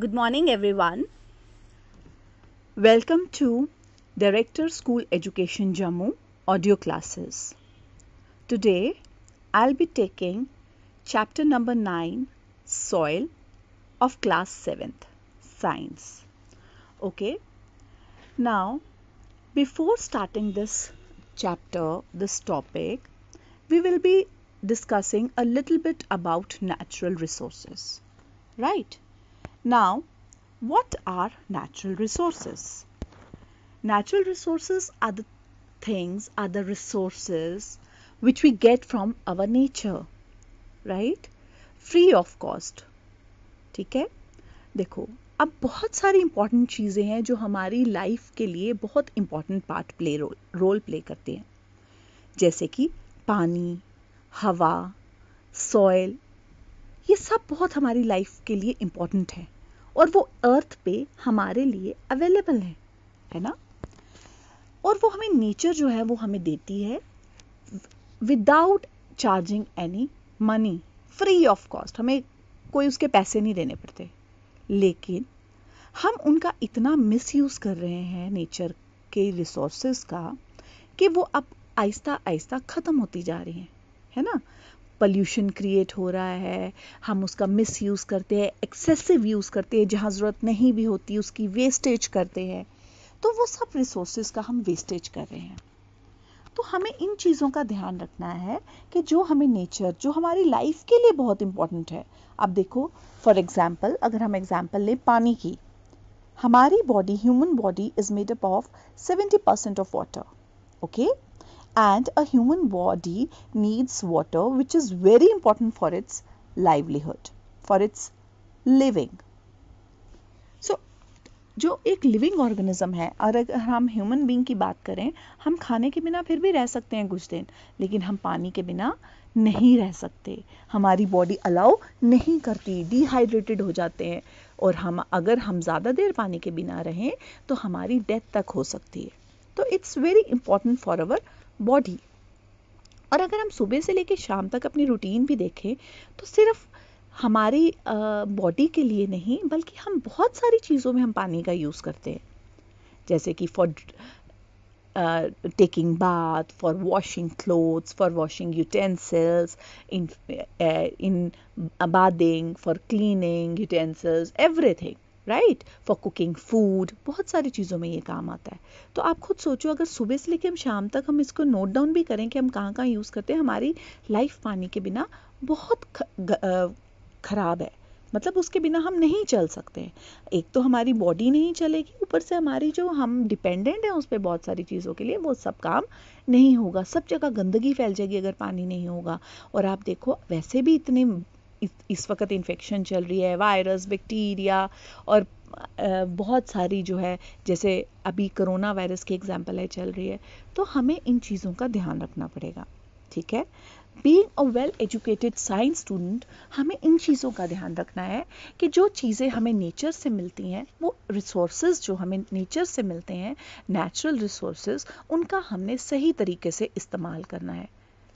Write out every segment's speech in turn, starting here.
Good morning, everyone. Welcome to Director School Education Jammu audio classes. Today, I'll be taking chapter number 9 Soil of class 7th Science. Okay, now before starting this chapter, this topic, we will be discussing a little bit about natural resources, right? Now, what are natural resources? Natural resources are the things, are the resources which we get from our nature, right? Free of cost. ठीक है देखो अब बहुत सारी important चीज़ें हैं जो हमारी लाइफ के लिए बहुत important part play role play करते हैं जैसे कि पानी हवा सॉयल ये सब बहुत हमारी लाइफ के लिए इम्पोर्टेंट है और वो अर्थ पे हमारे लिए अवेलेबल है है ना और वो हमें नेचर जो है वो हमें देती है without charging any money free of cost हमें कोई उसके पैसे नहीं देने पड़ते लेकिन हम उनका इतना मिस कर रहे हैं नेचर के रिसोर्सेज का कि वो अब आहिस्ता आहिस्ता ख़त्म होती जा रही हैं है ना पल्यूशन क्रिएट हो रहा है हम उसका मिस यूज़ करते हैं एक्सेसिव यूज़ करते हैं जहाँ ज़रूरत नहीं भी होती उसकी वेस्टेज करते हैं तो वो सब रिसोर्सेज का हम वेस्टेज कर रहे हैं तो हमें इन चीज़ों का ध्यान रखना है कि जो हमें नेचर जो हमारी लाइफ के लिए बहुत इंपॉर्टेंट है अब देखो फॉर एग्ज़ाम्पल अगर हम एग्ज़ाम्पल लें पानी की हमारी body human body is made up of seventy percent of water okay and a human body needs water which is very important for its livelihood for its living so जो एक living organism है और अगर हम human being की बात करें हम खाने के बिना फिर भी रह सकते हैं कुछ दिन लेकिन हम पानी के बिना नहीं रह सकते हमारी बॉडी अलाउ नहीं करती डिहाइड्रेटेड हो जाते हैं और हम अगर हम ज़्यादा देर पानी के बिना रहें तो हमारी डेथ तक हो सकती है तो it's very important for our body और अगर हम सुबह से लेकर शाम तक अपनी रूटीन भी देखें तो सिर्फ हमारी बॉडी के लिए नहीं बल्कि हम बहुत सारी चीज़ों में हम पानी का यूज़ करते हैं जैसे कि for taking bath for washing clothes for washing utensils in in bathing for cleaning utensils everything right for cooking food बहुत सारी चीज़ों में ये काम आता है तो आप खुद सोचो अगर सुबह से लेकर हम शाम तक हम इसको नोट डाउन भी करें कि हम कहाँ कहाँ यूज़ करते हैं हमारी लाइफ पानी के बिना बहुत ख़राब है मतलब उसके बिना हम नहीं चल सकते हैं एक तो हमारी बॉडी नहीं चलेगी ऊपर से हमारी जो हम डिपेंडेंट हैं उस पर बहुत सारी चीज़ों के लिए वो सब काम नहीं होगा सब जगह गंदगी फैल जाएगी अगर पानी नहीं होगा और आप देखो वैसे भी इतने इस, इस वक्त इन्फेक्शन चल रही है वायरस बैक्टीरिया और बहुत सारी जो है जैसे अभी कोरोना वायरस की एग्जाम्पल है चल रही है तो हमें इन चीज़ों का ध्यान रखना पड़ेगा ठीक है being a well educated science student हमें इन चीज़ों का ध्यान रखना है कि जो चीज़ें हमें नेचर से मिलती हैं वो रिसोर्स जो हमें नेचर से मिलते हैं नेचुरल रिसोर्स उनका हमने सही तरीके से इस्तेमाल करना है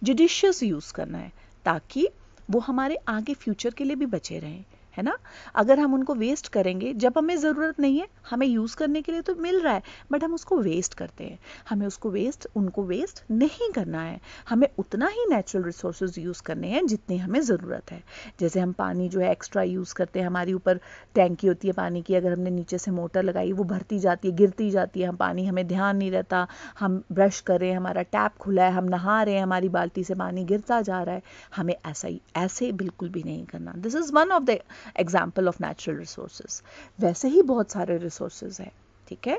जुडिशियस यूज़ करना है ताकि वो हमारे आगे फ्यूचर के लिए भी बचे रहें है ना अगर हम उनको वेस्ट करेंगे जब हमें ज़रूरत नहीं है हमें यूज़ करने के लिए तो मिल रहा है बट हम उसको वेस्ट करते हैं हमें उसको वेस्ट उनको वेस्ट नहीं करना है हमें उतना ही नेचुरल रिसोर्स यूज़ करने हैं जितनी हमें ज़रूरत है जैसे हम पानी जो है एक्स्ट्रा यूज़ करते हैं हमारी ऊपर टैंकी होती है पानी की अगर हमने नीचे से मोटर लगाई वो भरती जाती है गिरती जाती है हम पानी हमें ध्यान नहीं रहता हम ब्रश कर रहे हैं हमारा टैप खुला है हम नहा रहे हैं हमारी बाल्टी से पानी गिरता जा रहा है हमें ऐसा ही ऐसे बिल्कुल भी नहीं करना this is one of the example of natural resources वैसे ही बहुत सारे रिसोर्सेज हैं ठीक है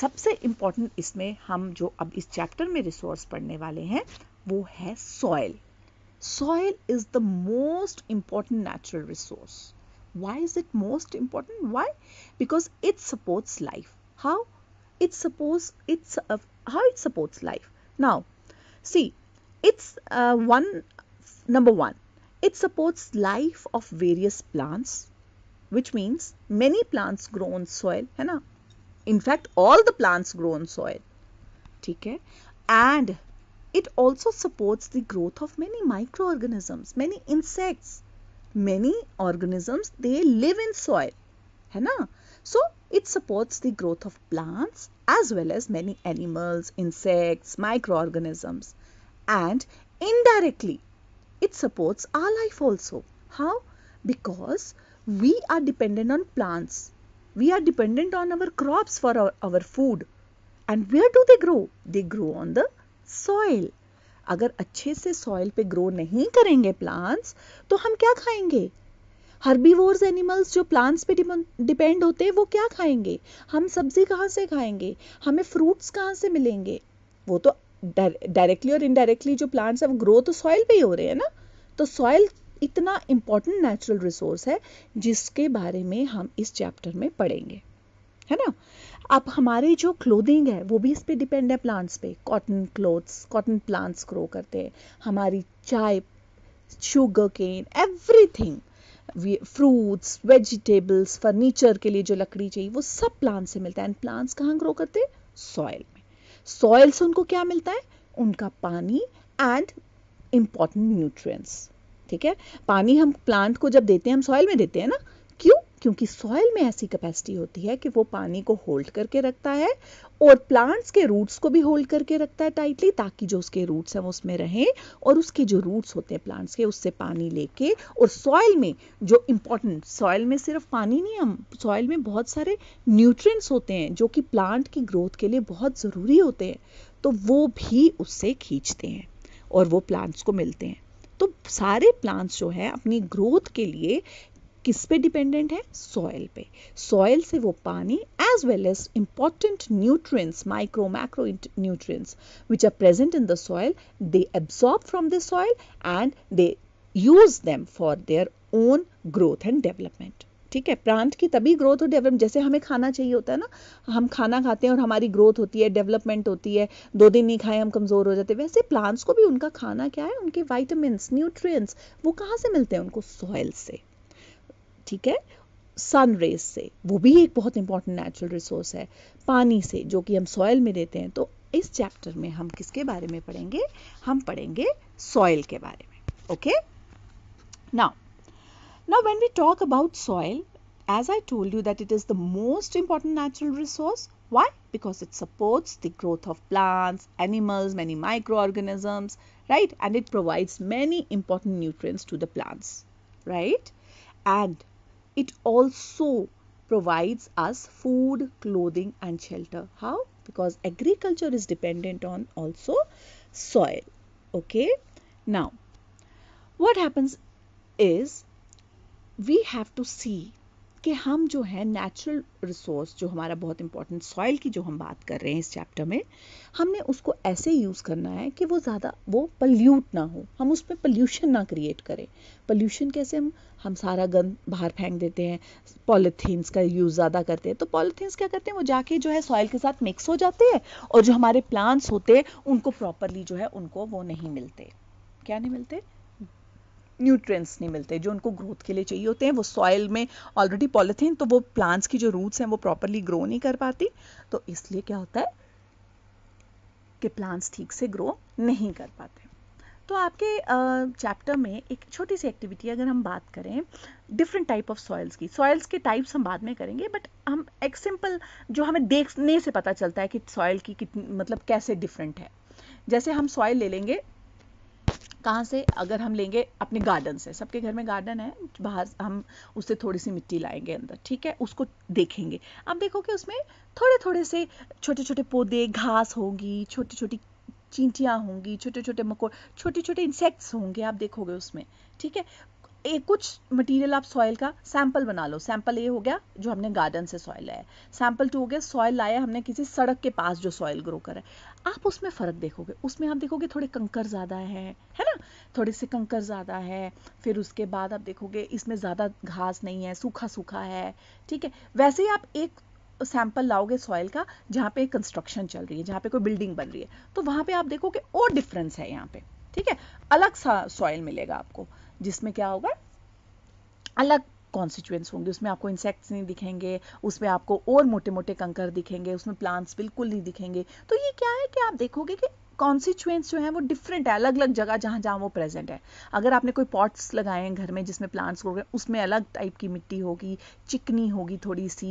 सबसे इम्पॉर्टेंट इसमें हम जो अब इस चैप्टर में रिसोर्स पढ़ने वाले हैं वो है soil soil is the most important natural resource why is it most important why because it supports life how it supports it's uh, how it supports life now see it's uh, one number one It supports life of various plants, which means many plants grow on soil, है ना? In fact, all the plants grow on soil. ठीक है? And it also supports the growth of many microorganisms, many insects, many organisms. They live in soil, है ना? So it supports the growth of plants as well as many animals, insects, microorganisms. And indirectly it supports our life also. How? Because we are dependent on plants. We are dependent on our crops for our, our food. And where do they grow? They grow on the soil. अगर अच्छे से soil पे grow नहीं करेंगे plants तो हम क्या खाएंगे हर्बीवोर्स एनिमल्स जो प्लांट्स पे डिपेंड होते हैं वो क्या खाएंगे हम सब्जी कहाँ से खाएंगे हमें फ्रूट्स कहाँ से मिलेंगे वो तो डायरेक्टली और इनडायरेक्टली जो प्लांट्स हैं वो ग्रो तो सॉइल पे ही हो रहे हैं ना तो सॉइल इतना इम्पोर्टेंट नेचुरल रिसोर्स है जिसके बारे में हम इस चैप्टर में पढ़ेंगे है ना अब हमारे जो क्लोथिंग है वो भी इस पे डिपेंड है प्लांट्स पे cotton clothes cotton plants grow करते हैं हमारी चाय sugar cane everything fruits vegetables furniture के लिए जो लकड़ी चाहिए वो सब प्लांट्स से मिलता है एंड प्लांट्स कहाँ ग्रो करते हैं सॉइल सॉइल से उनको क्या मिलता है उनका पानी एंड इम्पॉर्टेंट न्यूट्रिएंट्स ठीक है पानी हम प्लांट को जब देते हैं हम सॉइल में देते हैं ना क्यों क्योंकि सॉइल में ऐसी कैपेसिटी होती है कि वो पानी को होल्ड करके रखता है और प्लांट्स के रूट्स को भी होल्ड करके रखता है टाइटली ताकि जो उसके रूट्स हैं वो उसमें रहें और उसके जो रूट्स होते हैं प्लांट्स के उससे पानी लेके और सॉइल में जो इम्पोर्टेंट सॉइल में सिर्फ पानी नहीं हम सॉइल में बहुत सारे न्यूट्रिएंट्स होते हैं जो कि प्लांट की ग्रोथ के लिए बहुत ज़रूरी होते हैं तो वो भी उससे खींचते हैं और वो प्लांट्स को मिलते हैं तो सारे प्लांट्स जो है अपनी ग्रोथ के लिए किस पे डिपेंडेंट है सॉयल पे सॉयल से वो पानी as well as important nutrients micro macro nutrients which are present in the soil they absorb from the soil and they use them for their own growth and development ठीक है plant की तभी growth और develop जैसे हमें खाना चाहिए होता है ना हम खाना खाते हैं और हमारी ग्रोथ होती है डेवलपमेंट होती है दो दिन नहीं खाए हम कमज़ोर हो जाते हैं वैसे प्लांट्स को भी उनका खाना क्या है उनके वाइटमिन न्यूट्रिएंट्स वो कहाँ से मिलते हैं उनको सॉयल से ठीक है सन रेज से वो भी एक बहुत इंपॉर्टेंट नेचुरल रिसोर्स है पानी से जो कि हम सॉयल में देते हैं तो इस चैप्टर में हम किसके बारे में पढ़ेंगे हम पढ़ेंगे सॉयल के बारे में okay now now when we talk about soil as I told you that it is the most important natural resource why because it supports the growth of plants animals many micro organisms right and it provides many important nutrient to the plants right and it also provides us food, clothing and shelter. How? Because agriculture is dependent on also soil. Okay. Now, what happens is we have to see कि हम जो है natural resource जो हमारा बहुत important soil की जो हम बात कर रहे हैं इस चैप्टर में हमने उसको ऐसे यूज़ करना है कि वो ज़्यादा वो पल्यूट ना हो हम पर पल्यूशन ना क्रिएट करें पल्यूशन कैसे हम हम सारा गंद बाहर फेंक देते हैं पॉलीथीन्स का यूज़ ज़्यादा करते हैं तो पॉलीथीन्स क्या करते हैं वो जाके जो है सॉइल के साथ मिक्स हो जाते हैं और जो हमारे प्लांट्स होते हैं उनको प्रॉपरली जो है उनको वो नहीं मिलते क्या नहीं मिलते न्यूट्रिएंट्स नहीं मिलते जो उनको ग्रोथ के लिए चाहिए होते हैं वो सॉइल में ऑलरेडी पॉलिथीन तो वो प्लांट्स की जो रूट्स हैं वो प्रॉपरली ग्रो नहीं कर पाती तो इसलिए क्या होता है कि प्लांट्स ठीक से ग्रो नहीं कर पाते तो आपके चैप्टर में एक छोटी सी एक्टिविटी अगर हम बात करें डिफरेंट टाइप ऑफ सॉइल्स की सॉइल्स के टाइप्स हम बाद में करेंगे बट हम एक सिंपल जो हमें देखने से पता चलता है कि सॉइल की कितनी मतलब कैसे डिफरेंट है जैसे हम सॉइल ले लेंगे कहाँ से अगर हम लेंगे अपने गार्डन से सबके घर में गार्डन है बाहर हम उससे थोड़ी सी मिट्टी लाएंगे अंदर ठीक है उसको देखेंगे आप देखोगे उसमें थोड़े थोड़े से छोटे छोटे पौधे घास होगी छोटी छोटी चींटियाँ होंगी छोटे छोटे मकोड़ छोटे छोटे इंसेक्ट्स होंगे आप देखोगे उसमें ठीक है एक कुछ मटेरियल आप सॉइल का सैंपल बना लो सैंपल ए हो गया जो हमने गार्डन से सॉइल लाया सैंपल टू हो गया सॉइल लाया हमने किसी सड़क के पास जो सॉइल ग्रो करा है आप उसमें फ़र्क देखोगे उसमें आप देखोगे थोड़े कंकर ज़्यादा है है ना थोड़े से कंकर ज़्यादा है फिर उसके बाद आप देखोगे इसमें ज़्यादा घास नहीं है सूखा सूखा है ठीक है वैसे ही आप एक सैंपल लाओगे सॉइल का जहाँ पे कंस्ट्रक्शन चल रही है जहाँ पे कोई बिल्डिंग बन रही है तो वहां पे आप देखोगे और डिफरेंस है यहाँ पे ठीक है अलग सा सॉइल मिलेगा आपको जिसमें क्या होगा अलग कॉन्स्टिट्यूएंट्स होंगे उसमें आपको इंसेक्ट्स नहीं दिखेंगे उसमें आपको और मोटे मोटे कंकर दिखेंगे उसमें प्लांट्स बिल्कुल नहीं दिखेंगे तो ये क्या है कि आप देखोगे कि कॉन्स्टिट्यूएंट्स जो हैं वो डिफरेंट है अलग अलग जगह जहाँ जहाँ वो प्रेजेंट है अगर आपने कोई पॉट्स लगाए हैं घर में जिसमें प्लांट्स हो गए उसमें अलग टाइप की मिट्टी होगी चिकनी होगी थोड़ी सी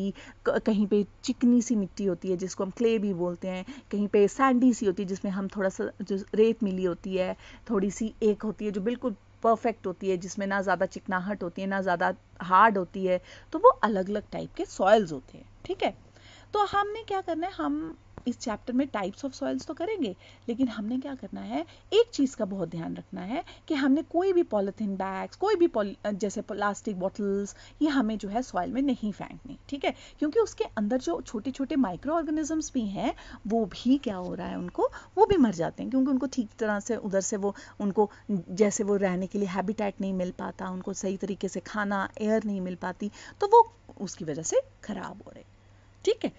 कहीं पे चिकनी सी मिट्टी होती है जिसको हम क्ले भी बोलते हैं कहीं पे सैंडी सी होती है जिसमें हम थोड़ा सा जो रेत मिली होती है थोड़ी सी एक होती है जो बिल्कुल परफेक्ट होती है जिसमें ना ज़्यादा चिकनाहट होती है ना ज़्यादा हार्ड होती है तो वो अलग अलग टाइप के सॉयल्स होते हैं ठीक है तो हमने क्या करना है हम इस चैप्टर में टाइप्स ऑफ सॉइल्स तो करेंगे लेकिन हमने क्या करना है एक चीज़ का बहुत ध्यान रखना है कि हमने कोई भी पॉलिथिन बैग्स कोई भी जैसे प्लास्टिक बॉटल्स ये हमें जो है सॉइल में नहीं फेंकनी ठीक है क्योंकि उसके अंदर जो छोटे छोटे माइक्रो ऑर्गेनिजम्स भी हैं वो भी क्या हो रहा है उनको वो भी मर जाते हैं क्योंकि उनको ठीक तरह से उधर से वो उनको जैसे वो रहने के लिए हैबिटेट नहीं मिल पाता उनको सही तरीके से खाना एयर नहीं मिल पाती तो वो उसकी वजह से खराब हो रहे ठीक है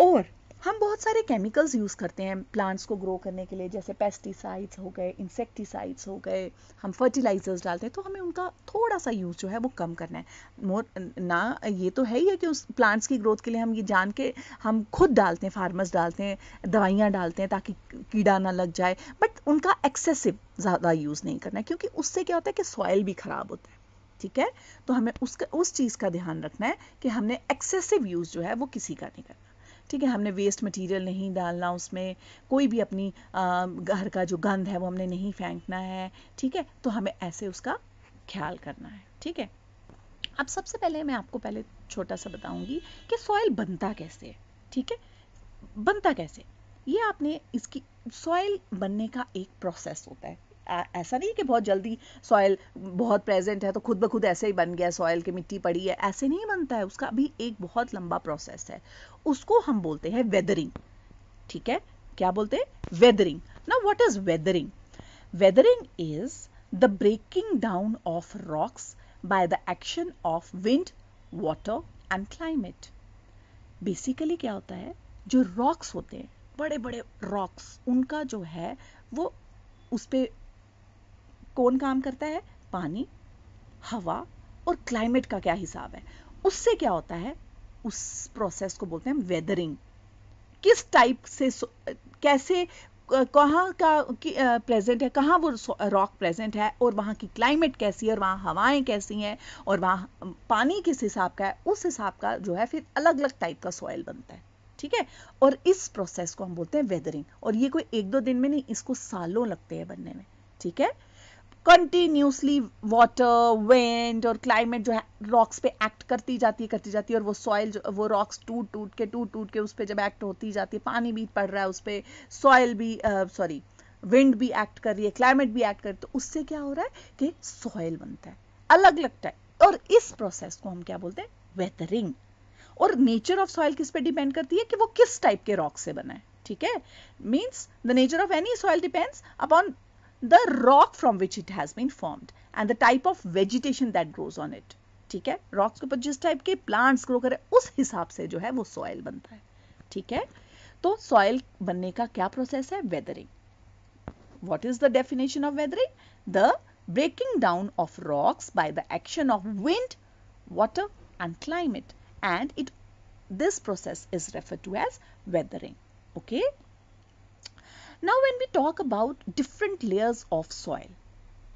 और हम बहुत सारे केमिकल्स यूज़ करते हैं प्लांट्स को ग्रो करने के लिए जैसे पेस्टिसाइड्स हो गए इंसेक्टिसाइड्स हो गए हम फर्टिलाइजर्स डालते हैं तो हमें उनका थोड़ा सा यूज़ जो है वो कम करना है मोर ना ये तो है ही है कि उस प्लांट्स की ग्रोथ के लिए हम ये जान के हम खुद डालते हैं फार्मर्स डालते हैं दवाइयाँ डालते हैं ताकि कीड़ा ना लग जाए बट उनका एक्सेसिव ज़्यादा यूज़ नहीं करना है क्योंकि उससे क्या होता है कि सॉयल भी ख़राब होता है ठीक है तो हमें उसका उस चीज़ का ध्यान रखना है कि हमने एक्सेसिव यूज़ जो है वो किसी का नहीं करना ठीक है हमने वेस्ट मटेरियल नहीं डालना उसमें कोई भी अपनी घर का जो गंद है वो हमने नहीं फेंकना है ठीक है तो हमें ऐसे उसका ख्याल करना है ठीक है अब सबसे पहले मैं आपको पहले छोटा सा बताऊंगी कि सॉइल बनता कैसे है ठीक है बनता कैसे ये आपने इसकी सॉइल बनने का एक प्रोसेस होता है ऐसा नहीं है कि बहुत जल्दी सॉयल बहुत प्रेजेंट है तो खुद ब खुद ऐसे ही बन गया सॉयल की मिट्टी पड़ी है ऐसे नहीं बनता है उसका भी एक बहुत लंबा प्रोसेस है उसको हम बोलते हैं वेदरिंग ठीक है क्या बोलते हैं वेदरिंग ना what is weathering weathering is the breaking down of rocks by the action of wind water and climate basically क्या होता है जो रॉक्स होते हैं बड़े बड़े रॉक्स उनका जो है वो उस पर कौन काम करता है पानी हवा और क्लाइमेट का क्या हिसाब है उससे क्या होता है उस प्रोसेस को बोलते हैं वेदरिंग किस टाइप से कैसे कहाँ का प्रेजेंट है कहाँ वो रॉक प्रेजेंट है और वहाँ की क्लाइमेट कैसी है और वहाँ हवाएं कैसी हैं और वहाँ पानी किस हिसाब का है उस हिसाब का जो है फिर अलग अलग टाइप का सॉयल बनता है ठीक है और इस प्रोसेस को हम बोलते हैं वेदरिंग और ये कोई एक दो दिन में नहीं इसको सालों लगते हैं बनने में ठीक है कंटिन्यूसली वाटर विंड और क्लाइमेट जो है रॉक्स पे एक्ट करती जाती है करती जाती है और वो सॉइल वो रॉक्स टूट टूट के टूट टूट के उस पर जब एक्ट होती जाती है पानी भी पड़ रहा है उस पर सॉइल भी सॉरी विंड भी एक्ट कर रही है क्लाइमेट भी एक्ट कर रही है तो उससे क्या हो रहा है कि सॉइल बनता है अलग अलग टाइप और इस प्रोसेस को हम क्या बोलते हैं वेदरिंग और नेचर ऑफ सॉइल किस पे डिपेंड करती है कि वो किस टाइप के रॉक से बना है ठीक है means the nature of any soil depends upon the rock from which it has been formed and the type of vegetation that grows on it ठीक है रॉक्स के ऊपर जिस टाइप के प्लांट्स ग्रो करे उस हिसाब से जो है वो सॉयल बनता है ठीक है तो सॉयल बनने का क्या प्रोसेस है weathering what is the definition of weathering the breaking down of rocks by the action of wind water and climate and it this process is refer to as weathering okay now when we talk about different layers of soil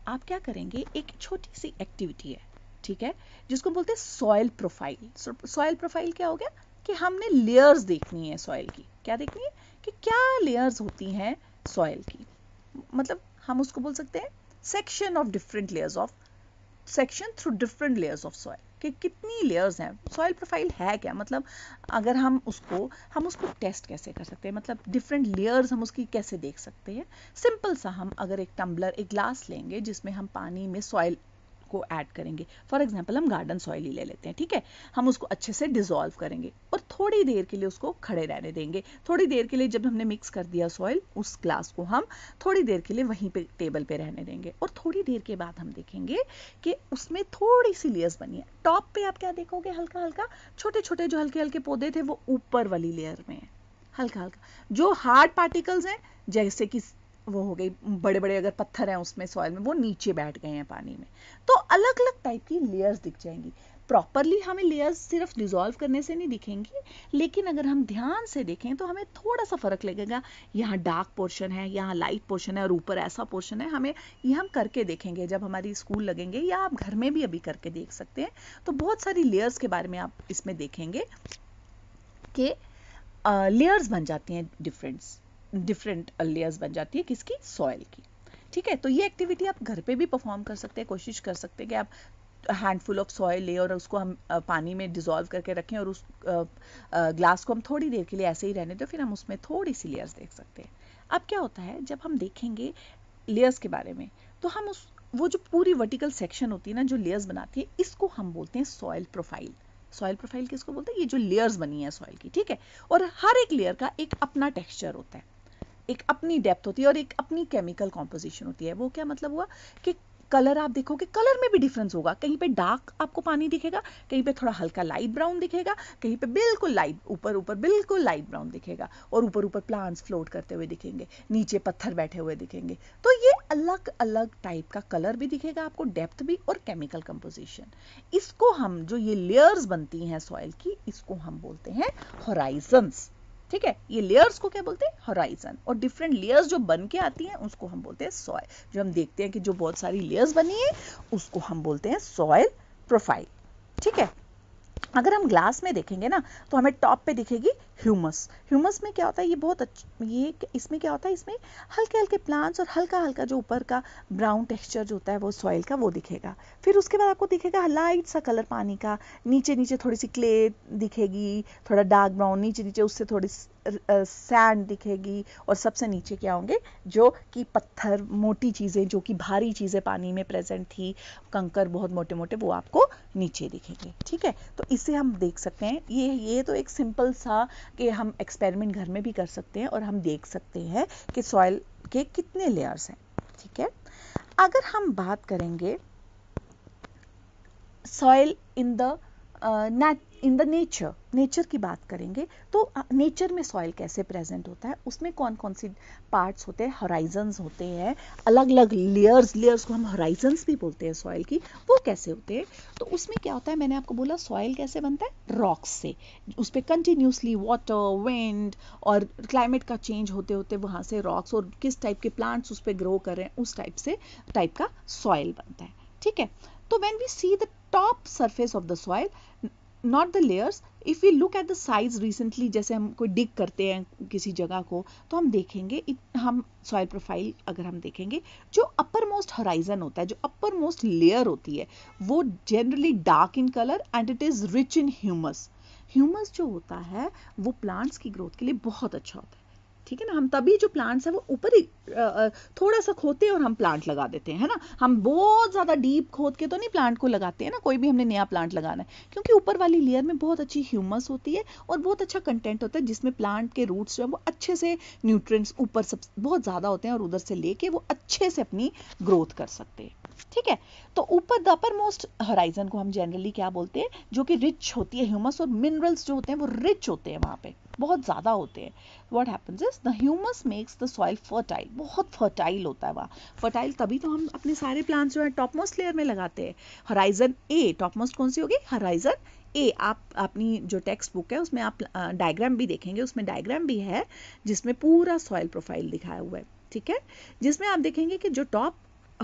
आप क्या करेंगे एक छोटी सी activity है ठीक है जिसको बोलते हैं सॉयल प्रोफाइल सॉयल प्रोफाइल क्या हो गया कि हमने लेयर्स देखनी है सॉइल की क्या देखनी है कि क्या लेयर्स होती हैं सॉइल की मतलब हम उसको बोल सकते हैं section of different layers of section through different layers of soil कि कितनी लेयर्स हैं सॉइल प्रोफाइल है क्या मतलब अगर हम उसको हम उसको टेस्ट कैसे कर सकते हैं मतलब डिफरेंट लेयर्स हम उसकी कैसे देख सकते हैं सिंपल सा हम अगर एक टम्बलर एक ग्लास लेंगे जिसमें हम पानी में सॉइल को ऐड करेंगे फॉर एग्जाम्पल हम गार्डन सॉइल ही ले लेते हैं ठीक है हम उसको अच्छे से डिजोल्व करेंगे और थोड़ी देर के लिए उसको खड़े रहने देंगे थोड़ी देर के लिए जब हमने मिक्स कर दिया सॉइल उस ग्लास को हम थोड़ी देर के लिए वहीं पे टेबल पे रहने देंगे और थोड़ी देर के बाद हम देखेंगे कि उसमें थोड़ी सी लेयर्स बनी है टॉप पे आप क्या देखोगे हल्का हल्का छोटे छोटे जो हल्के हल्के पौधे थे वो ऊपर वाली लेयर में है हल्का हल्का जो हार्ड पार्टिकल्स हैं जैसे कि वो हो गई बड़े बड़े अगर पत्थर हैं उसमें सॉयल में वो नीचे बैठ गए हैं पानी में तो अलग अलग टाइप की लेयर्स दिख जाएंगी प्रॉपरली हमें लेयर्स सिर्फ डिजोल्व करने से नहीं दिखेंगी लेकिन अगर हम ध्यान से देखें तो हमें थोड़ा सा फर्क लगेगा यहाँ डार्क पोर्शन है यहाँ लाइट पोर्शन है और ऊपर ऐसा पोर्शन है हमें ये हम करके देखेंगे जब हमारी स्कूल लगेंगे या आप घर में भी अभी करके देख सकते हैं तो बहुत सारी लेयर्स के बारे में आप इसमें देखेंगे कि लेयर्स बन जाती हैं डिफरेंट्स डिफरेंट लेयर्स बन जाती है किसकी सॉइल की ठीक है तो ये एक्टिविटी आप घर पे भी परफॉर्म कर सकते हैं कोशिश कर सकते हैं कि आप हैंडफुल ऑफ सॉयल ले और उसको हम पानी में डिजोल्व करके रखें और उस ग्लास को हम थोड़ी देर के लिए ऐसे ही रहने दो फिर हम उसमें थोड़ी सी लेयर्स देख सकते हैं अब क्या होता है जब हम देखेंगे लेयर्स के बारे में तो हम उस वो जो पूरी वर्टिकल सेक्शन होती है ना जो लेयर्स बनाती है इसको हम बोलते हैं सॉयल प्रोफाइल सॉयल प्रोफाइल किसको बोलते हैं ये जो लेयर्स बनी है सॉयल की ठीक है और हर एक लेयर का एक अपना टेक्सचर होता है एक अपनी डेप्थ होती है और एक अपनी केमिकल कॉम्पोजिशन होती है वो क्या मतलब हुआ कि कलर आप देखोगे कलर में भी डिफरेंस होगा कहीं पे डार्क आपको पानी दिखेगा कहीं पे थोड़ा हल्का लाइट ब्राउन दिखेगा कहीं पे बिल्कुल लाइट ऊपर ऊपर बिल्कुल लाइट ब्राउन दिखेगा और ऊपर ऊपर प्लांट्स फ्लोट करते हुए दिखेंगे नीचे पत्थर बैठे हुए दिखेंगे तो ये अलग अलग टाइप का कलर भी दिखेगा आपको डेप्थ भी और केमिकल कंपोजिशन इसको हम जो ये लेयर्स बनती हैं सॉइल की इसको हम बोलते हैं हॉराइजन्स ठीक है ये लेयर्स को क्या बोलते हैं हॉराइजन और डिफरेंट लेयर्स जो बन के आती हैं उसको हम बोलते हैं सॉयल जो हम देखते हैं कि जो बहुत सारी लेयर्स बनी है उसको हम बोलते हैं सॉयल प्रोफाइल ठीक है अगर हम ग्लास में देखेंगे ना तो हमें टॉप पे दिखेगी ह्यूमस ह्यूमस में क्या होता है ये बहुत अच्छा ये इसमें क्या होता है इसमें हल्के हल्के प्लांट्स और हल्का हल्का जो ऊपर का ब्राउन टेक्सचर जो होता है वो सॉइल का वो दिखेगा फिर उसके बाद आपको दिखेगा लाइट सा कलर पानी का नीचे नीचे थोड़ी सी क्ले दिखेगी थोड़ा डार्क ब्राउन नीचे नीचे उससे थोड़ी सैंड दिखेगी और सबसे नीचे क्या होंगे जो कि पत्थर मोटी चीज़ें जो कि भारी चीज़ें पानी में प्रेजेंट थी कंकर बहुत मोटे मोटे वो आपको नीचे दिखेंगे ठीक है तो इसे हम देख सकते हैं ये ये तो एक सिंपल सा कि हम एक्सपेरिमेंट घर में भी कर सकते हैं और हम देख सकते हैं कि सॉइल के कितने लेयर्स हैं ठीक है अगर हम बात करेंगे soil in the in the nature nature की बात करेंगे तो नेचर में सॉइल कैसे प्रेजेंट होता है उसमें कौन कौन सी पार्ट्स होते हैं हराइजन्स होते हैं अलग अलग लेयर्स लेयर्स को हम हराइजन्स भी बोलते हैं सॉइल की वो कैसे होते हैं तो उसमें क्या होता है मैंने आपको बोला सॉइल कैसे बनता है रॉक्स से उस पर कंटिन्यूसली वाटर विंड और क्लाइमेट का चेंज होते होते वहाँ से रॉक्स और किस टाइप के प्लांट्स उस पर ग्रो कर रहे हैं उस टाइप से टाइप का सॉइल बनता है ठीक है तो when we see the top surface of the soil not the layers if you look at the size recently जैसे हम कोई डिग करते हैं किसी जगह को तो हम देखेंगे हम सॉइल प्रोफाइल अगर हम देखेंगे जो अपर मोस्ट हराइजन होता है जो अपर मोस्ट लेयर होती है वो generally dark in colour and it is rich in humus humus जो होता है वो प्लांट्स की ग्रोथ के लिए बहुत अच्छा होता है ठीक है ना हम तभी जो प्लांट्स है वो ऊपर ही थोड़ा सा खोते हैं और हम प्लांट लगा देते हैं है ना हम बहुत ज़्यादा डीप खोद के तो नहीं प्लांट को लगाते हैं ना कोई भी हमने नया प्लांट लगाना है क्योंकि ऊपर वाली लेयर में बहुत अच्छी ह्यूमस होती है और बहुत अच्छा कंटेंट होता है जिसमें प्लांट के रूट्स जो है वो अच्छे से न्यूट्रिएंट्स ऊपर सब बहुत ज़्यादा होते हैं और उधर से लेके वो अच्छे से अपनी ग्रोथ कर सकते हैं ठीक है तो ऊपर द अपर मोस्ट हराइजन को हम जनरली क्या बोलते हैं जो कि रिच होती है ह्यूमस और मिनरल्स जो होते हैं वो रिच होते हैं वहां पे बहुत ज़्यादा होते हैं what happens is the humus makes the soil fertile बहुत फर्टाइल होता है वहाँ फर्टाइल तभी तो हम अपने सारे प्लांट्स जो है टॉप मोस्ट लेयर में लगाते हैं हराइजन ए टॉप मोस्ट कौन सी होगी हराइजन ए आप अपनी जो टेक्स्ट बुक है उसमें आप डायग्राम भी देखेंगे उसमें डायग्राम भी है जिसमें पूरा सॉइल प्रोफाइल दिखाया हुआ है ठीक है जिसमें आप देखेंगे कि जो टॉप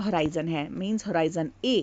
हराइजन है means horizon A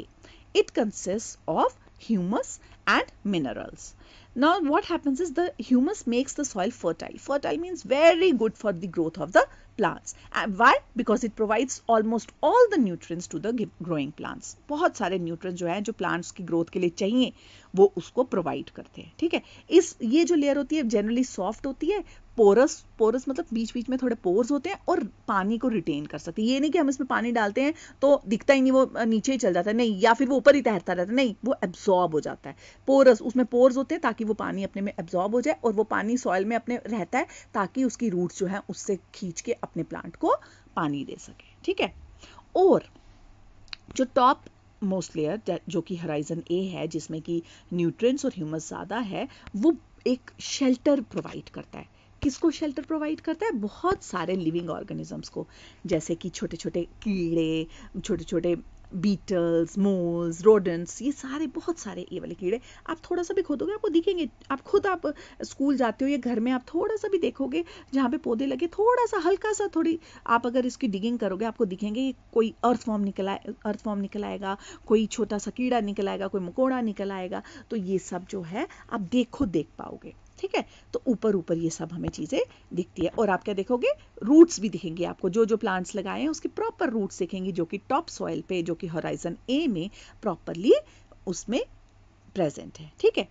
it consist of humus and minerals. Now what happens is the humus makes the soil fertile. Fertile means very good for the growth of the plants. And why? Because it provides almost all the nutrients to the growing plants. बहुत सारे nutrients जो हैं जो plants की growth के लिए चाहिए वो उसको provide करते हैं ठीक है इस ये जो layer होती है generally soft होती है पोरस पोरस मतलब बीच बीच में थोड़े पोर्स होते हैं और पानी को रिटेन कर सकते हैं ये नहीं कि हम इसमें पानी डालते हैं तो दिखता ही नहीं वो नीचे ही चल जाता है नहीं या फिर वो ऊपर ही तैरता रहता है नहीं वो एब्जॉर्ब हो जाता है पोरस उसमें पोर्स होते हैं ताकि वो पानी अपने में एब्जॉर्ब हो जाए और वो पानी सॉयल में अपने रहता है ताकि उसकी रूट्स जो है उससे खींच के अपने प्लांट को पानी दे सके ठीक है और जो टॉप मोस्ट लेयर जो कि हराइजन ए है जिसमें कि न्यूट्रिएंट्स और ह्यूमस ज़्यादा है वो एक शेल्टर प्रोवाइड करता है किसको शेल्टर प्रोवाइड करता है बहुत सारे लिविंग ऑर्गेनिजम्स को जैसे कि छोटे छोटे कीड़े छोटे छोटे बीटल्स मोल्स रोडेंट्स ये सारे बहुत सारे ये वाले कीड़े आप थोड़ा सा भी खोदोगे आपको दिखेंगे आप खुद आप स्कूल जाते हो या घर में आप थोड़ा सा भी देखोगे जहाँ पे पौधे लगे थोड़ा सा हल्का सा थोड़ी आप अगर इसकी डिगिंग करोगे आपको दिखेंगे कोई अर्थ फॉर्म निकल आए अर्थ फॉर्म निकल आएगा कोई छोटा सा कीड़ा निकल आएगा कोई मकोड़ा निकल आएगा तो ये सब जो है आप देखो देख पाओगे ठीक है तो ऊपर ऊपर ये सब हमें चीजें दिखती है और आप क्या देखोगे रूट्स भी दिखेंगे आपको जो जो प्लांट्स लगाए हैं उसके प्रॉपर रूट्स दिखेंगे जो कि टॉप सॉइल पे जो कि हॉराइजन ए में प्रॉपरली उसमें प्रेजेंट है ठीक है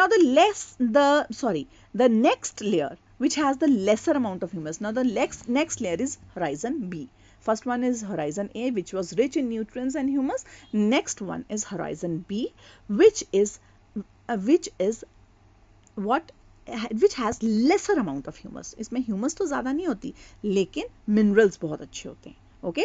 now the less the sorry the next layer which has the lesser amount of humus now the next layer is horizon B first one is horizon A which was rich in nutrients and humus next one is horizon B which is which is what which has lesser amount of humus इसमें humus तो ज़्यादा नहीं होती लेकिन minerals बहुत अच्छे होते हैं okay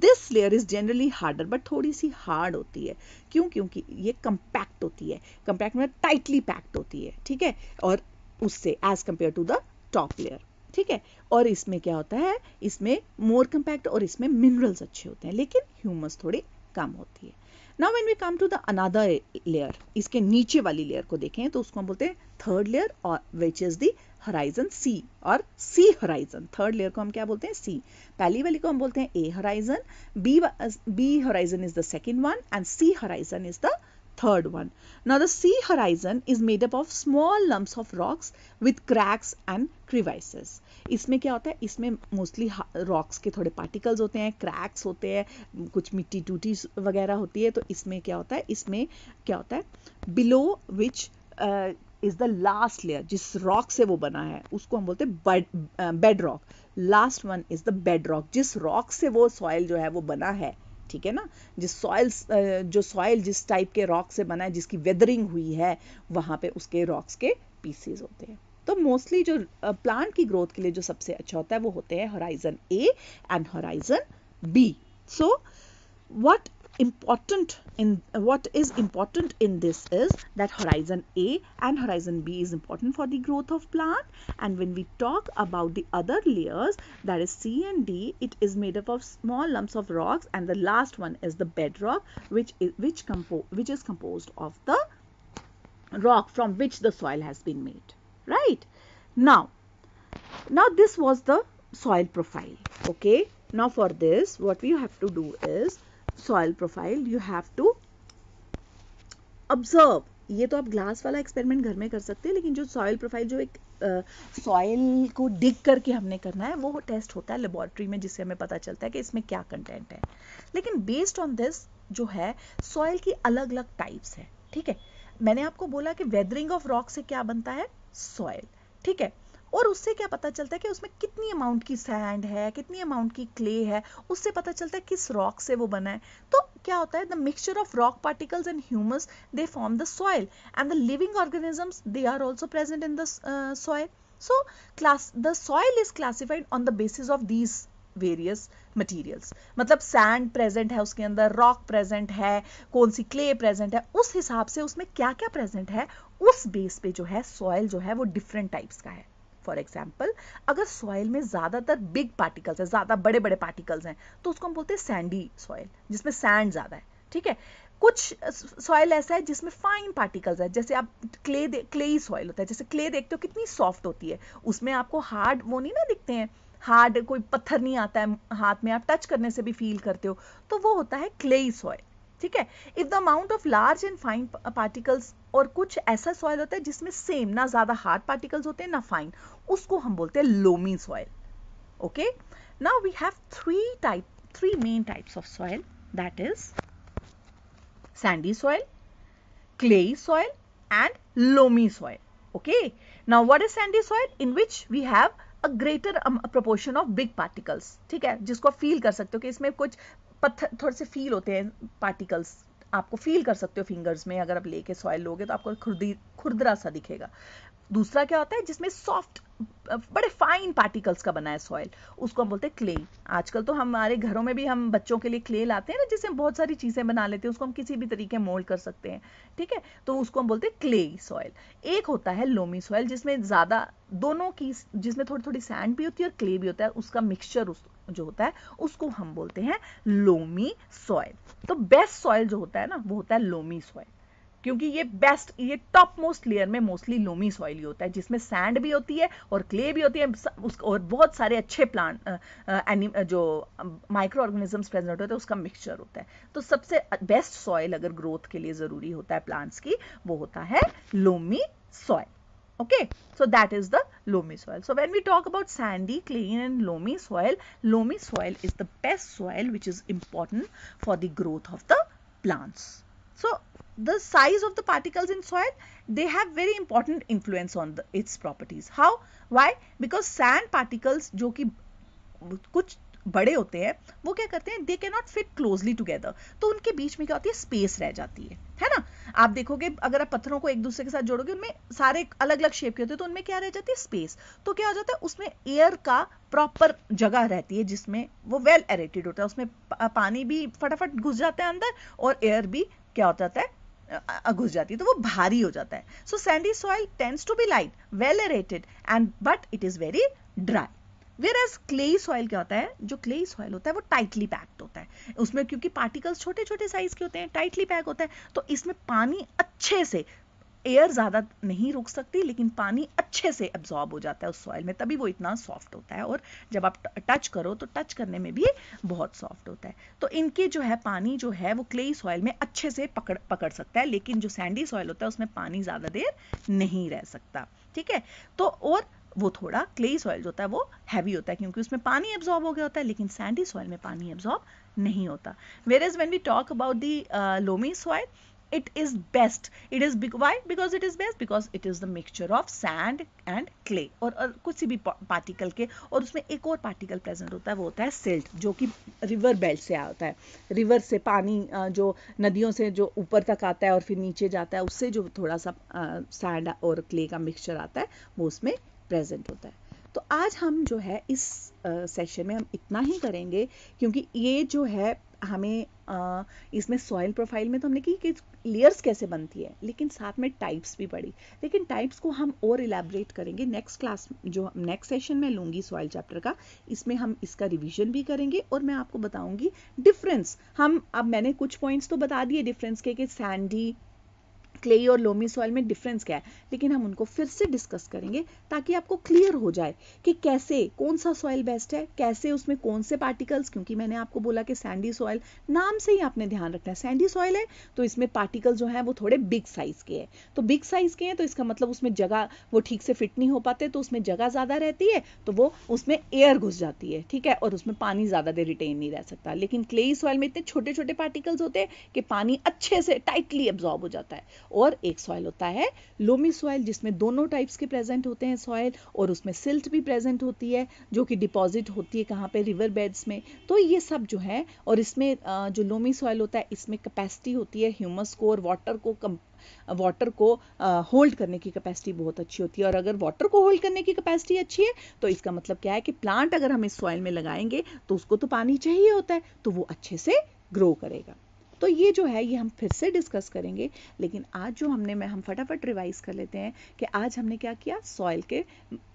this layer is generally harder but थोड़ी सी हार्ड होती है क्यों क्योंकि ये कंपैक्ट होती है कंपैक्ट में टाइटली पैक्ड होती है ठीक है और उससे as compare to the top layer ठीक है और इसमें क्या होता है इसमें मोर कंपैक्ट और इसमें मिनरल्स अच्छे होते हैं लेकिन ह्यूमस थोड़ी कम होती है now when we come to the another layer इसके नीचे वाली लेयर को देखें तो उसको हम बोलते हैं थर्ड लेयर और विच इज दी हराइजन सी और सी हराइजन थर्ड लेयर को हम क्या बोलते हैं सी पहली वाली को हम बोलते हैं A horizon B B horizon is the second one and C horizon is the third one. Now the sea horizon is made up of small lumps of rocks with cracks and crevices. इसमें क्या होता है इसमें mostly rocks के थोड़े particles होते हैं cracks होते हैं कुछ मिट्टी टूटी वगैरह होती है तो इसमें क्या होता है इसमें क्या होता है below which is the last layer जिस रॉक से वो बना है उसको हम बोलते हैं bed rock last one is the bed rock जिस रॉक से वो सॉइल जो है वो बना है ठीक है ना जिस सॉइल जो सॉइल जिस टाइप के रॉक से बना है जिसकी वेदरिंग हुई है वहाँ पे उसके रॉक्स के पीसीज होते हैं तो मोस्टली जो प्लांट की ग्रोथ के लिए जो सबसे अच्छा होता है वो होते हैं horizon A and horizon B so what important in what is important in this is that horizon A and horizon B is important for the growth of plant and when we talk about the other layers that is C and D it is made up of small lumps of rocks and the last one is the bedrock which is which compo which is composed of the rock from which the soil has been made right now now this was the soil profile okay now for this what we have to do is soil profile you have to observe ये तो आप glass वाला experiment घर में कर सकते हैं लेकिन जो सॉइल प्रोफाइल जो एक सॉइल uh, को डिग करके हमने करना है वो टेस्ट होता है लेबोरेटरी में जिससे हमें पता चलता है कि इसमें क्या कंटेंट है लेकिन बेस्ड ऑन दिस जो है सॉइल की अलग अलग टाइप्स है ठीक है मैंने आपको बोला कि वेदरिंग ऑफ रॉक से क्या बनता है सॉइल ठीक है और उससे क्या पता चलता है कि उसमें कितनी अमाउंट की सैंड है कितनी अमाउंट की क्ले है उससे पता चलता है किस रॉक से वो बना है तो क्या होता है the mixture of rock particles and humus they form the soil and the living organisms they are also present in the soil so class the soil is classified on the basis of these various materials मतलब sand present है उसके अंदर rock present है कौन सी clay present है उस हिसाब से उसमें क्या क्या प्रेजेंट है उस बेस पे जो है सॉइल जो है वो डिफरेंट टाइप्स का है फॉर एग्जाम्पल अगर सॉइल में ज़्यादातर बिग पार्टिकल्स हैं ज़्यादा बड़े बड़े पार्टिकल्स हैं तो उसको हम बोलते हैं सैंडी सॉइल जिसमें सैंड ज़्यादा है ठीक है कुछ सॉइल ऐसा है जिसमें फाइन पार्टिकल्स है जैसे आप क्ले क्ले सॉइल होता है जैसे क्ले देखते हो कितनी सॉफ्ट होती है उसमें आपको हार्ड वो नहीं ना दिखते हैं हार्ड कोई पत्थर नहीं आता है हाथ में आप टच करने से भी फील करते हो तो वो होता है क्लेई सॉइल ठीक है if the amount of large and fine particles और कुछ ऐसा सॉयल होता है जिसमें सेम ना ज्यादा हार्ड पार्टिकल्स होते हैं ना फाइन उसको हम बोलते हैं loamy soil okay now we have three type three main types of soil that is sandy soil clay soil and loamy soil okay now what is sandy soil in which we have a greater um, of big particles ठीक है जिसको feel कर सकते हो कि इसमें कुछ पत्थर थोड़े से फील होते हैं पार्टिकल्स आपको फील कर सकते हो फिंगर्स में अगर आप लेके सॉइल लोगे तो आपको खुरदी खुरदरा सा दिखेगा दूसरा क्या होता है जिसमें सॉफ्ट बड़े फाइन पार्टिकल्स का बना है सॉइल उसको हम बोलते हैं क्ले आजकल तो हमारे घरों में भी हम बच्चों के लिए क्ले लाते हैं ना जिससे हम बहुत सारी चीज़ें बना लेते हैं उसको हम किसी भी तरीके मोल्ड कर सकते हैं ठीक है तो उसको हम बोलते हैं क्ले सॉइल एक होता है लोमी सॉइल जिसमें ज़्यादा दोनों की जिसमें थोड़ी थोड़ी सैंड भी होती है और क्ले भी होता है उसका मिक्सचर उस जो होता है उसको हम बोलते हैं लोमी सॉइल तो बेस्ट सॉइल जो होता है ना वो होता है लोमी सॉइल क्योंकि ये बेस्ट ये टॉप मोस्ट लेयर में मोस्टली लोमी सॉइल ही होता है जिसमें सैंड भी होती है और क्ले भी होती है उस और बहुत सारे अच्छे प्लांट जो माइक्रो ऑर्गेनिजम्स प्रेजेंट होते हैं उसका मिक्सचर होता है तो सबसे बेस्ट सॉइल अगर ग्रोथ के लिए ज़रूरी होता है प्लांट्स की वो होता है loamy soil okay so that is the loamy soil so when we talk about sandy clean and loamy soil loamy soil is the best soil which is important for the growth of the plants So the size of the particles in soil, they have very important influence on the, its properties. How? Why? Because sand particles जो कि कुछ बड़े होते हैं वो क्या करते हैं दे के नॉट फिट क्लोजली टुगेदर तो उनके बीच में क्या होती है स्पेस रह जाती है है ना आप देखोगे अगर आप पत्थरों को एक दूसरे के साथ जोड़ोगे उनमें सारे अलग अलग शेप के होते हैं तो उनमें क्या रह जाती है स्पेस तो क्या हो जाता है उसमें एयर का प्रॉपर जगह रहती है जिसमें वो वेल एरेटेड होता है उसमें पानी भी फटाफट घुस जाता है अंदर और एयर भी क्या हो जाता है घुस जाती है तो वो भारी हो जाता है so sandy soil tends to be light well aerated and but it is very dry whereas clay soil क्या होता है जो क्ले सॉइल होता है वो टाइटली पैक्ड होता है उसमें क्योंकि पार्टिकल्स छोटे छोटे साइज के होते हैं टाइटली पैक होता है तो इसमें पानी अच्छे से एयर ज़्यादा नहीं रुक सकती लेकिन पानी अच्छे से एब्जॉर्ब हो जाता है उस सॉइल में तभी वो इतना सॉफ्ट होता है और जब आप टच करो तो टच करने में भी बहुत सॉफ्ट होता है तो इनके जो है पानी जो है वो क्लेई सॉइल में अच्छे से पकड़ पकड़ सकता है लेकिन जो सैंडी सॉइल होता है उसमें पानी ज़्यादा देर नहीं रह सकता ठीक है तो और वो थोड़ा क्ले सॉइल जो होता है वो हैवी होता है क्योंकि उसमें पानी एब्जॉर्ब हो गया होता है लेकिन सैंडी सॉइल में पानी एब्जॉर्ब नहीं होता whereas when we talk about the loamy soil it is best it is why because it is best because it is the mixture of sand and clay और, और किसी भी particle के और उसमें एक और पार्टिकल प्रेजेंट होता है वो होता है सिल्ट जो कि रिवर बेल्ट से होता है रिवर से पानी जो नदियों से जो ऊपर तक आता है और फिर नीचे जाता है उससे जो थोड़ा सा सैंड और क्ले का मिक्सचर आता है वो उसमें प्रेजेंट होता है तो आज हम जो है इस सेशन में हम इतना ही करेंगे क्योंकि ये जो है हमें आ, इसमें सॉइल प्रोफाइल में तो हमने की कि लेयर्स कैसे बनती है लेकिन साथ में टाइप्स भी पड़ी लेकिन टाइप्स को हम और इलेबरेट करेंगे नेक्स्ट क्लास जो नेक्स्ट सेशन में लूँगी सॉइल चैप्टर का इसमें हम इसका रिवीजन भी करेंगे और मैं आपको बताऊंगी डिफरेंस हम अब मैंने कुछ पॉइंट्स तो बता दिए डिफरेंस के कि सैंडी क्ले और लोमी सॉइल में डिफरेंस क्या है लेकिन हम उनको फिर से डिस्कस करेंगे ताकि आपको क्लियर हो जाए कि कैसे कौन सा सॉइल बेस्ट है कैसे उसमें कौन से पार्टिकल्स क्योंकि मैंने आपको बोला कि सैंडी सॉइल नाम से ही आपने ध्यान रखना है सैंडी सॉइल है तो इसमें पार्टिकल जो है वो थोड़े बिग साइज के हैं तो बिग साइज के हैं तो इसका मतलब उसमें जगह वो ठीक से फिट नहीं हो पाते तो उसमें जगह ज़्यादा रहती है तो वो उसमें एयर घुस जाती है ठीक है और उसमें पानी ज़्यादा देर रिटेन नहीं रह सकता लेकिन क्लेई सॉइल में इतने छोटे छोटे पार्टिकल्स होते हैं कि पानी अच्छे से टाइटली एब्जॉर्ब हो जाता है और एक सॉइल होता है लोमी सॉइल जिसमें दोनों टाइप्स के प्रेजेंट होते हैं सॉइल और उसमें सिल्ट भी प्रेजेंट होती है जो कि डिपॉजिट होती है कहाँ पे रिवर बेड्स में तो ये सब जो है और इसमें जो लोमी सॉइल होता है इसमें कैपेसिटी होती है ह्यूमस को और वाटर को कम वाटर को होल्ड करने की कैपेसिटी बहुत अच्छी होती है और अगर वाटर को होल्ड करने की कैपेसिटी अच्छी है तो इसका मतलब क्या है कि प्लांट अगर हम इस सॉइल में लगाएंगे तो उसको तो पानी चाहिए होता है तो वो अच्छे से ग्रो करेगा तो ये जो है ये हम फिर से डिस्कस करेंगे लेकिन आज जो हमने मैं हम फटाफट रिवाइज कर लेते हैं कि आज हमने क्या किया सॉइल के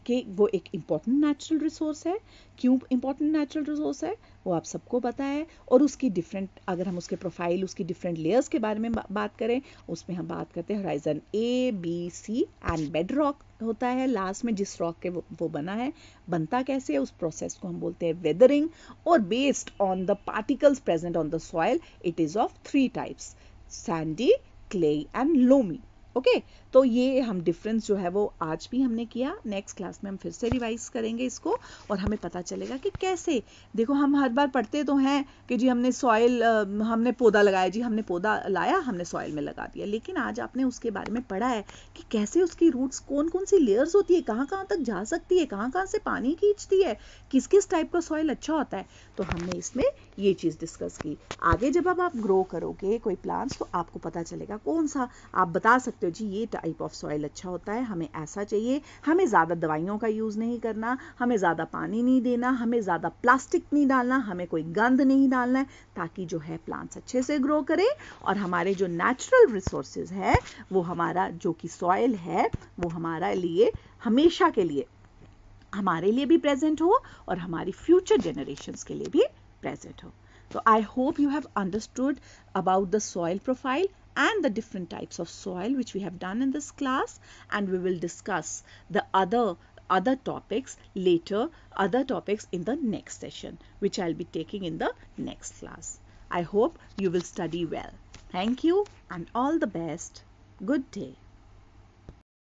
कि वो एक इम्पॉर्टेंट नेचुरल रिसोर्स है क्यों इम्पॉर्टेंट नेचुरल रिसोर्स है वो आप सबको पता है और उसकी डिफरेंट अगर हम उसके प्रोफाइल उसकी डिफरेंट लेयर्स के बारे में बात करें उसमें हम बात करते हैं horizon A B C and bed rock होता है लास्ट में जिस रॉक के वो, वो बना है बनता कैसे है उस प्रोसेस को हम बोलते हैं वेदरिंग और based on the particles present on the soil it is of three types sandy clay and loamy okay तो ये हम डिफरेंस जो है वो आज भी हमने किया नेक्स्ट क्लास में हम फिर से रिवाइज करेंगे इसको और हमें पता चलेगा कि कैसे देखो हम हर बार पढ़ते तो हैं कि जी हमने सॉइल हमने पौधा लगाया जी हमने पौधा लाया हमने सॉइल में लगा दिया लेकिन आज आपने उसके बारे में पढ़ा है कि कैसे उसकी रूट्स कौन कौन सी लेयर्स होती है कहाँ कहाँ तक जा सकती है कहाँ कहाँ से पानी खींचती है किस किस टाइप का सॉइल अच्छा होता है तो हमने इसमें ये चीज़ डिस्कस की आगे जब आप ग्रो करोगे कोई प्लांट्स तो आपको पता चलेगा कौन सा आप बता सकते कि तो जी ये टाइप ऑफ सॉइल अच्छा होता है हमें ऐसा चाहिए हमें ज़्यादा दवाइयों का यूज़ नहीं करना हमें ज़्यादा पानी नहीं देना हमें ज़्यादा प्लास्टिक नहीं डालना हमें कोई गंद नहीं डालना है ताकि जो है प्लांट्स अच्छे से ग्रो करें और हमारे जो नेचुरल रिसोर्स है वो हमारा जो कि सॉइल है वो हमारा लिए हमेशा के लिए हमारे लिए भी प्रेजेंट हो और हमारी फ्यूचर जनरेशन्स के लिए भी प्रेजेंट हो तो I hope you have understood about the soil profile and the different types of soil which we have done in this class and we will discuss the other other topics later other topics in the next session which I'll be taking in the next class. I hope you will study well. Thank you and all the best. Good day.